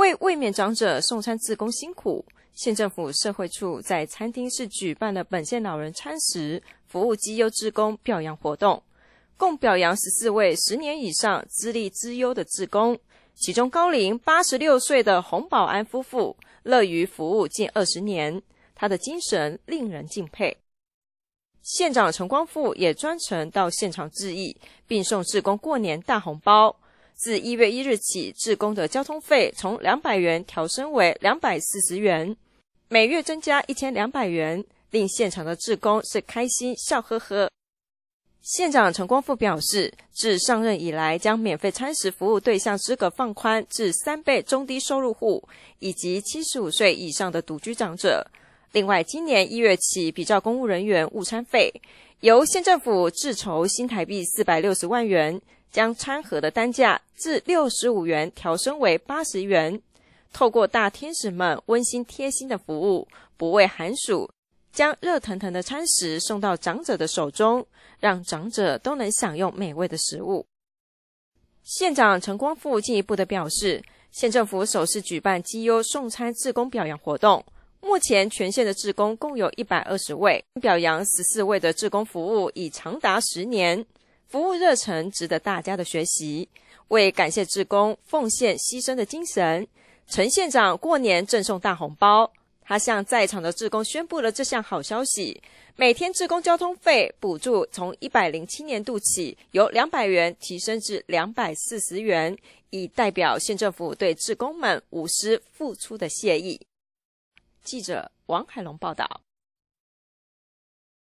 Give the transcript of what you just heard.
为慰免长者送餐，志工辛苦。县政府社会处在餐厅是举办了本县老人餐食服务绩优志工表扬活动，共表扬十四位十年以上资历资优的志工，其中高龄八十六岁的洪保安夫妇乐于服务近二十年，他的精神令人敬佩。县长陈光富也专程到现场致意，并送志工过年大红包。自一月一日起，志工的交通费从两百元调升为两百四十元，每月增加一千两百元，令现场的志工是开心笑呵呵。县长陈光富表示，自上任以来，将免费餐食服务对象资格放宽至三倍中低收入户以及七十五岁以上的独居长者。另外，今年一月起，比照公务人员误餐费，由县政府自筹新台币四百六十万元。将餐盒的单价自六十五元调升为八十元。透过大天使们温馨贴心的服务，不畏寒暑，将热腾腾的餐食送到长者的手中，让长者都能享用美味的食物。县长陈光富进一步的表示，县政府首次举办绩优送餐志工表扬活动。目前全县的志工共有一百二十位，表扬十四位的志工服务已长达十年。服务热忱值得大家的学习。为感谢职工奉献牺牲的精神，陈县长过年赠送大红包。他向在场的职工宣布了这项好消息：每天职工交通费补助从一百零七年度起由两百元提升至两百四十元，以代表县政府对职工们无私付出的谢意。记者王海龙报道。